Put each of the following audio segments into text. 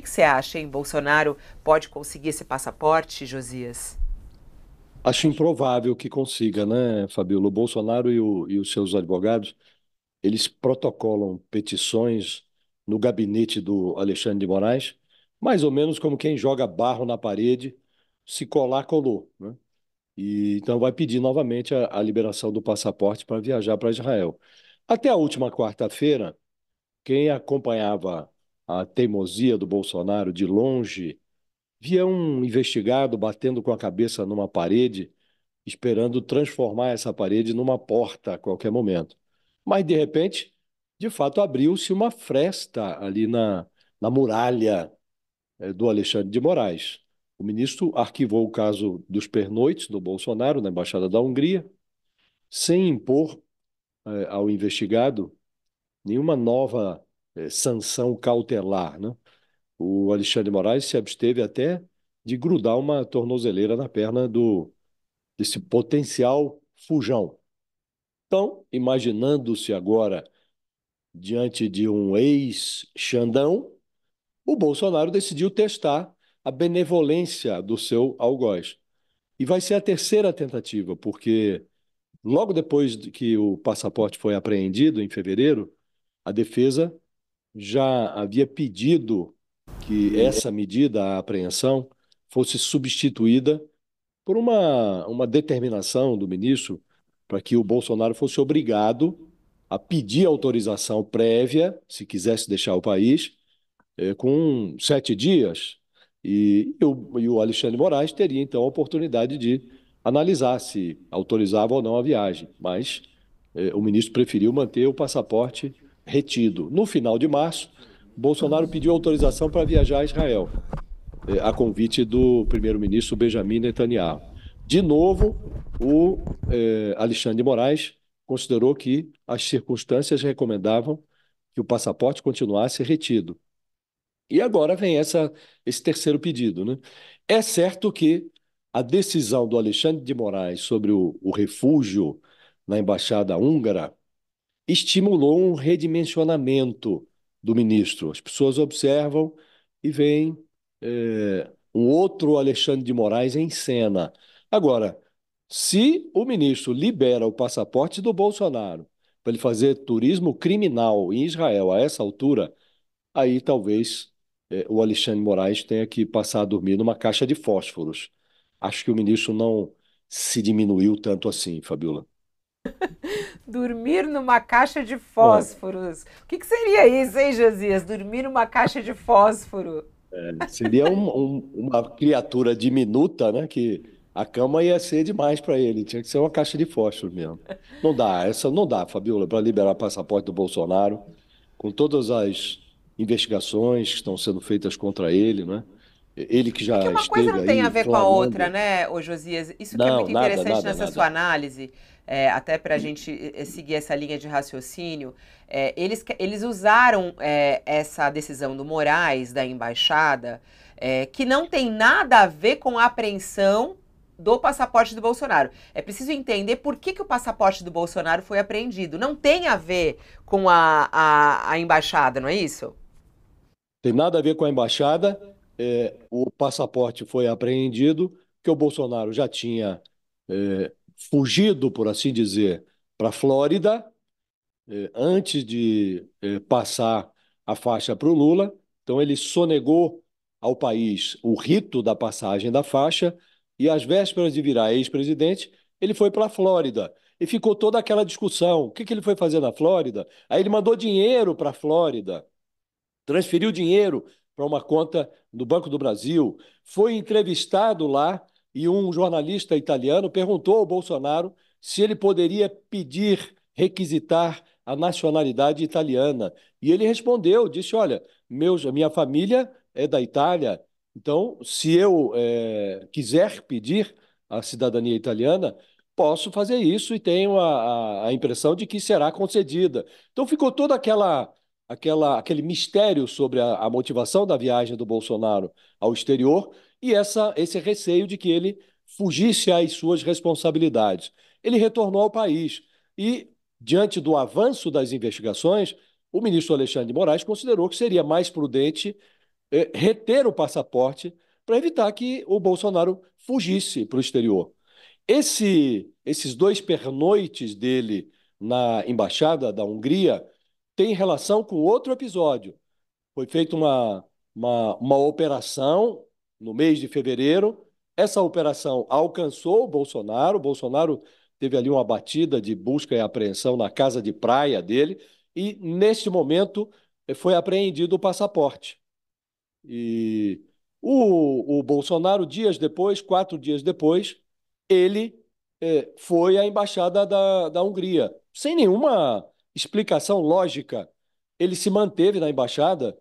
que, que você acha, hein? Bolsonaro pode conseguir esse passaporte, Josias? Acho improvável que consiga, né, Fabíola? O Bolsonaro e, o, e, os seus advogados, eles protocolam petições no gabinete do Alexandre de Moraes, mais ou menos como quem joga barro na parede, se colar, colou. Né? E, então vai pedir novamente a, a liberação do passaporte para viajar para Israel. Até a última quarta-feira, quem acompanhava a teimosia do Bolsonaro de longe, via um investigado batendo com a cabeça numa parede, esperando transformar essa parede numa porta a qualquer momento. Mas, de repente, de fato, abriu-se uma fresta ali na, na muralha eh, do Alexandre de Moraes. O ministro arquivou o caso dos pernoites do Bolsonaro na Embaixada da Hungria, sem impor eh, ao investigado nenhuma nova é, sanção cautelar. Né? O Alexandre Moraes se absteve até de grudar uma tornozeleira na perna do desse potencial fujão. Então, imaginando-se agora diante de um ex-Xandão, o Bolsonaro decidiu testar a benevolência do seu algoz. E vai ser a terceira tentativa, porque logo depois que o passaporte foi apreendido, em fevereiro, a defesa já havia pedido que essa medida, a apreensão, fosse substituída por uma, uma determinação do ministro para que o Bolsonaro fosse obrigado a pedir autorização prévia, se quisesse deixar o país, é, com sete dias. E, e, o, e o Alexandre Moraes teria, então, a oportunidade de analisar se autorizava ou não a viagem. Mas é, o ministro preferiu manter o passaporte retido. No final de março, Bolsonaro pediu autorização para viajar a Israel, eh, a convite do primeiro-ministro Benjamin Netanyahu. De novo, o eh, Alexandre de Moraes considerou que as circunstâncias recomendavam que o passaporte continuasse retido. E agora vem essa, esse terceiro pedido. Né? É certo que a decisão do Alexandre de Moraes sobre o, o refúgio na embaixada húngara estimulou um redimensionamento do ministro. As pessoas observam e veem é, um outro Alexandre de Moraes em cena. Agora, se o ministro libera o passaporte do Bolsonaro para ele fazer turismo criminal em Israel a essa altura, aí talvez é, o Alexandre de Moraes tenha que passar a dormir numa caixa de fósforos. Acho que o ministro não se diminuiu tanto assim, Fabiola. Dormir numa caixa de fósforos. O que, que, seria isso, hein, Josias? Dormir numa caixa de fósforo. É, seria um, um, uma criatura diminuta, né? Que a cama ia ser demais para ele. Tinha que ser uma caixa de fósforo mesmo. Não dá, essa não dá, Fabiola, para liberar o passaporte do Bolsonaro, com todas as investigações que estão sendo feitas contra ele, né? Ele que já Porque uma coisa não tem a ver clamando... com a outra, né, ô Josias? Isso não, que é muito nada, interessante nada, nessa nada. sua análise, é, até para a gente seguir essa linha de raciocínio. É, eles, eles usaram é, essa decisão do Moraes, da embaixada, é, que não tem nada a ver com a apreensão do passaporte do Bolsonaro. É preciso entender por que, que o passaporte do Bolsonaro foi apreendido. Não tem a ver com a, a, a embaixada, não é isso? Tem nada a ver com a embaixada é, o passaporte foi apreendido, que o Bolsonaro já tinha é, fugido, por assim dizer, para a Flórida, é, antes de é, passar a faixa para o Lula. Então, ele sonegou ao país o rito da passagem da faixa, e às vésperas de virar ex-presidente, ele foi para a Flórida. E ficou toda aquela discussão: o que, que ele foi fazer na Flórida? Aí ele mandou dinheiro para a Flórida transferiu dinheiro para uma conta no Banco do Brasil. Foi entrevistado lá e um jornalista italiano perguntou ao Bolsonaro se ele poderia pedir, requisitar a nacionalidade italiana. E ele respondeu, disse: Olha, meus, minha família é da Itália, então se eu é, quiser pedir a cidadania italiana, posso fazer isso e tenho a, a, impressão de que será concedida. Então ficou toda aquela aquela, aquele mistério sobre a, a, motivação da viagem do Bolsonaro ao exterior e essa, esse receio de que ele fugisse às suas responsabilidades. Ele retornou ao país e, diante do avanço das investigações, o ministro Alexandre de Moraes considerou que seria mais prudente eh, reter o passaporte para evitar que o Bolsonaro fugisse para o exterior. Esse, esses dois pernoites dele na embaixada da Hungria tem relação com outro episódio. Foi feita uma, uma, uma operação no mês de fevereiro. Essa operação alcançou o Bolsonaro. O Bolsonaro teve ali uma batida de busca e apreensão na casa de praia dele. E, neste momento, foi apreendido o passaporte. E o, o Bolsonaro, dias depois, quatro dias depois, ele é, foi à embaixada da, da Hungria, sem nenhuma explicação lógica. Ele se manteve na embaixada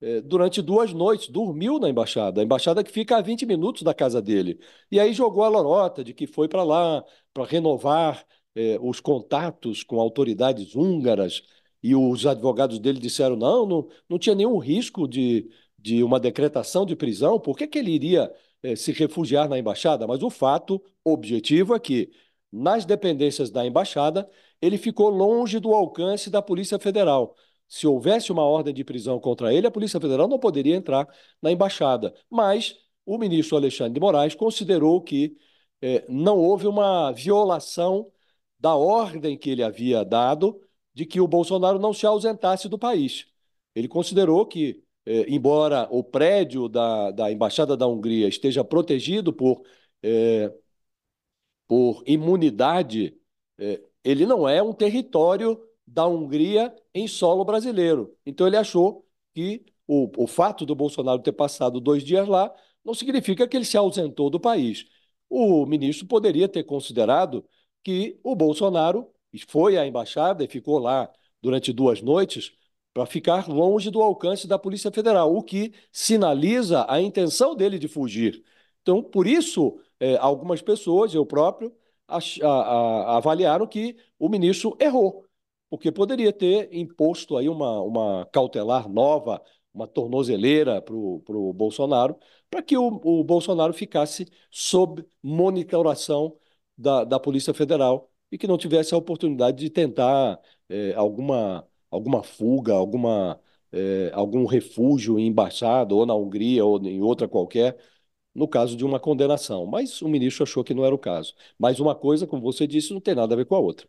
é, durante duas noites, dormiu na embaixada, a embaixada que fica a 20 minutos da casa dele. E aí jogou a lorota de que foi para lá para renovar é, os contatos com autoridades húngaras. E os advogados dele disseram: não, não, não tinha nenhum risco de, de uma decretação de prisão, por que, que ele iria é, se refugiar na embaixada? Mas o fato objetivo é que, nas dependências da embaixada, ele ficou longe do alcance da Polícia Federal. Se houvesse uma ordem de prisão contra ele, a Polícia Federal não poderia entrar na embaixada. Mas o ministro Alexandre de Moraes considerou que eh, não houve uma violação da ordem que ele havia dado de que o Bolsonaro não se ausentasse do país. Ele considerou que, eh, embora o prédio da, da Embaixada da Hungria esteja protegido por, eh, por imunidade ele não é um território da Hungria em solo brasileiro. Então ele achou que o, o fato do Bolsonaro ter passado dois dias lá não significa que ele se ausentou do país. O ministro poderia ter considerado que o Bolsonaro foi à embaixada e ficou lá durante duas noites para ficar longe do alcance da Polícia Federal, o que sinaliza a intenção dele de fugir. Então, por isso, eh, algumas pessoas, eu próprio, a, a, avaliaram que o ministro errou, porque poderia ter imposto aí uma, uma cautelar nova, uma tornozeleira para o Bolsonaro, para que o, o, Bolsonaro ficasse sob monitoração da, da Polícia Federal e que não tivesse a oportunidade de tentar é, alguma, alguma fuga, alguma, é, algum refúgio em embaixada, ou na Hungria, ou em outra qualquer, no caso de uma condenação. Mas o ministro achou que não era o caso. Mas uma coisa, como você disse, não tem nada a ver com a outra.